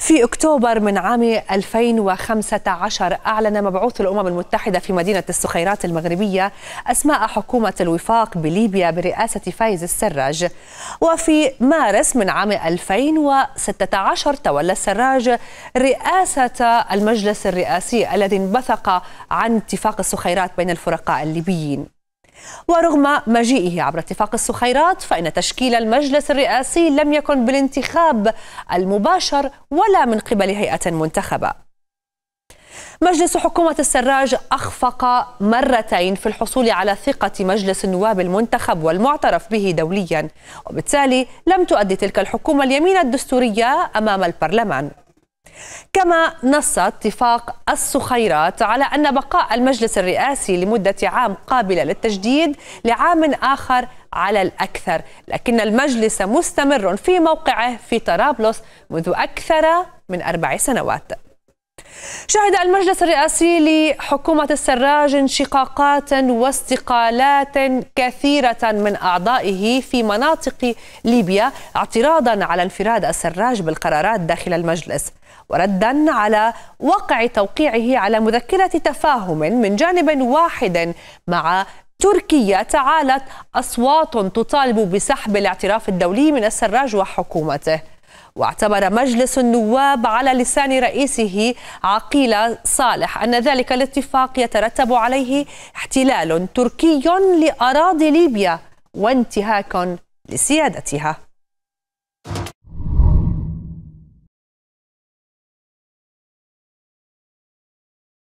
في أكتوبر من عام 2015 أعلن مبعوث الأمم المتحدة في مدينة السخيرات المغربية أسماء حكومة الوفاق بليبيا برئاسة فايز السراج وفي مارس من عام 2016 تولى السراج رئاسة المجلس الرئاسي الذي انبثق عن اتفاق السخيرات بين الفرقاء الليبيين ورغم مجيئه عبر اتفاق السخيرات فإن تشكيل المجلس الرئاسي لم يكن بالانتخاب المباشر ولا من قبل هيئة منتخبة مجلس حكومة السراج أخفق مرتين في الحصول على ثقة مجلس النواب المنتخب والمعترف به دوليا وبالتالي لم تؤدي تلك الحكومة اليمين الدستورية أمام البرلمان كما نص اتفاق السخيرات على أن بقاء المجلس الرئاسي لمدة عام قابلة للتجديد لعام آخر على الأكثر لكن المجلس مستمر في موقعه في طرابلس منذ أكثر من أربع سنوات شهد المجلس الرئاسي لحكومة السراج انشقاقات واستقالات كثيرة من أعضائه في مناطق ليبيا اعتراضا على انفراد السراج بالقرارات داخل المجلس وردا على وقع توقيعه على مذكرة تفاهم من جانب واحد مع تركيا تعالت أصوات تطالب بسحب الاعتراف الدولي من السراج وحكومته واعتبر مجلس النواب على لسان رئيسه عقيل صالح أن ذلك الاتفاق يترتب عليه احتلال تركي لأراضي ليبيا وانتهاك لسيادتها